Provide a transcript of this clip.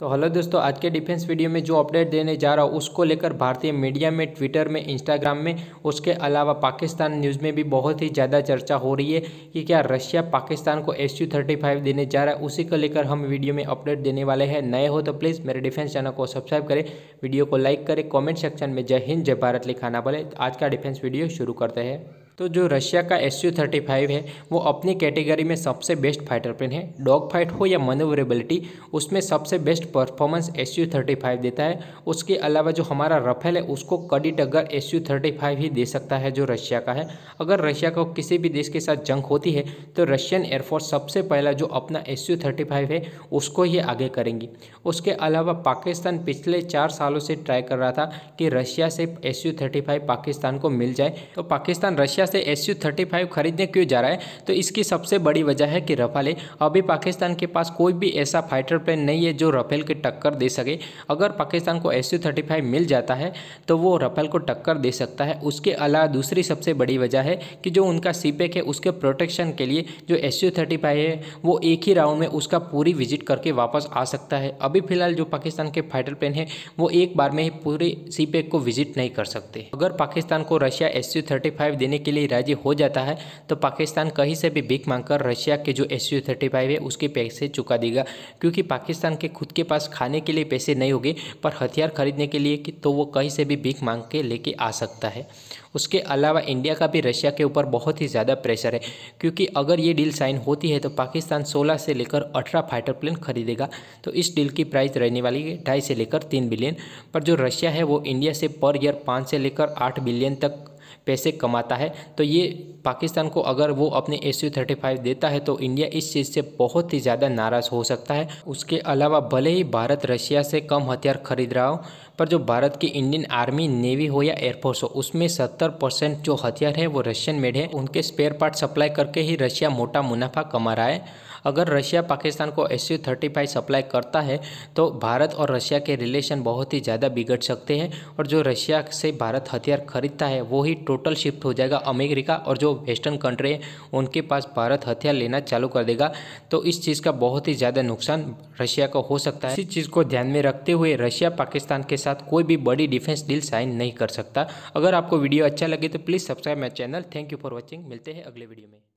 तो हेलो दोस्तों आज के डिफेंस वीडियो में जो अपडेट देने जा रहा हूँ उसको लेकर भारतीय मीडिया में ट्विटर में इंस्टाग्राम में उसके अलावा पाकिस्तान न्यूज़ में भी बहुत ही ज़्यादा चर्चा हो रही है कि क्या रशिया पाकिस्तान को एस यू थर्टी फाइव देने जा रहा है उसी को लेकर हम वीडियो में अपडेट देने वाले हैं नए हो तो प्लीज़ मेरे डिफेंस चैनल को सब्सक्राइब करें वीडियो को लाइक करें कॉमेंट सेक्शन में जय हिंद जय भारत लिखाना बोले तो आज का डिफेंस वीडियो शुरू करते हैं तो जो रशिया का एस यू थर्टी फाइव है वो अपनी कैटेगरी में सबसे बेस्ट फाइटर प्लेन है डॉग फाइट हो या मनोवरेबिलिटी उसमें सबसे best performance S U thirty five देता है उसके अलावा जो हमारा रफेल है उसको कड़ी टगर एस यू थर्टी फाइव ही दे सकता है जो रशिया का है अगर रशिया को किसी भी देश के साथ जंग होती है तो रशियन एयरफोर्स सबसे पहला जो अपना एस यू थर्टी फाइव है उसको ही आगे करेंगी उसके अलावा पाकिस्तान पिछले चार सालों से ट्राई कर रहा था कि रशिया से S U thirty five Pakistan को मिल जाए तो पाकिस्तान रशिया रशिया से एस यू थर्टी फाइव खरीदने क्यों जा रहा है तो इसकी सबसे बड़ी वजह है कि रफाले अभी पाकिस्तान के पास कोई भी ऐसा फाइटर प्लेन नहीं है जो रफेल की टक्कर दे सके अगर पाकिस्तान को एस यू थर्टी फाइव मिल जाता है तो वो रफेल को टक्कर दे सकता है उसके अलावा दूसरी सबसे बड़ी वजह है कि जो उनका सीपेक है उसके प्रोटेक्शन के लिए जो एस यू थर्टी फाइव है वो एक ही राउंड में उसका पूरी विजिट करके वापस आ सकता है अभी फिलहाल जो पाकिस्तान के फाइटर प्लेन है वो एक बार में ही पूरे सीपेक को विजिट नहीं कर सकते अगर पाकिस्तान को Russia S U thirty five देने के लिए राजी हो जाता है तो पाकिस्तान कहीं से भी भीख मांगकर रशिया के जो एस यू थर्टी फाइव है उसके पैसे चुका देगा क्योंकि पाकिस्तान के खुद के पास खाने के लिए पैसे नहीं होंगे पर हथियार खरीदने के लिए तो वो कहीं से भी भीख मांग के लेके आ सकता है उसके अलावा इंडिया का भी रशिया के ऊपर बहुत ही ज़्यादा प्रेशर है क्योंकि अगर ये डील साइन होती है तो पाकिस्तान 16 से लेकर 18 फाइटर प्लेन खरीदेगा तो इस डील की प्राइस रहने वाली है ढाई से लेकर तीन बिलियन पर जो रशिया है वो इंडिया से पर ईयर पाँच से लेकर आठ बिलियन तक पैसे कमाता है तो ये पाकिस्तान को अगर वो अपने एस यू थर्टी फाइव देता है तो इंडिया इस चीज़ से बहुत ही ज़्यादा नाराज़ हो सकता है उसके अलावा भले ही भारत रशिया से कम हथियार खरीद रहा हो पर जो भारत की इंडियन आर्मी नेवी हो या एयरफोर्स हो उसमें सत्तर परसेंट जो हथियार है वो रशियन मेड है उनके स्पेयर पार्ट सप्लाई करके ही रशिया मोटा मुनाफा कमा रहा है अगर रशिया पाकिस्तान को S U thirty five supply करता है तो भारत और रशिया के रिलेशन बहुत ही ज़्यादा बिगड़ सकते हैं और जो रशिया से भारत हथियार खरीदता है वो ही टोटल शिफ्ट हो जाएगा अमेरिका और जो वेस्टर्न कंट्री है उनके पास भारत हथियार लेना चालू कर देगा तो इस चीज़ का बहुत ही ज़्यादा नुकसान रशिया को हो सकता है इस चीज़ को ध्यान में रखते हुए रशिया पाकिस्तान के साथ कोई भी बड़ी डिफेंस डील साइन नहीं कर सकता अगर आपको वीडियो अच्छा लगे तो please subscribe my channel thank you for watching मिलते हैं अगले वीडियो में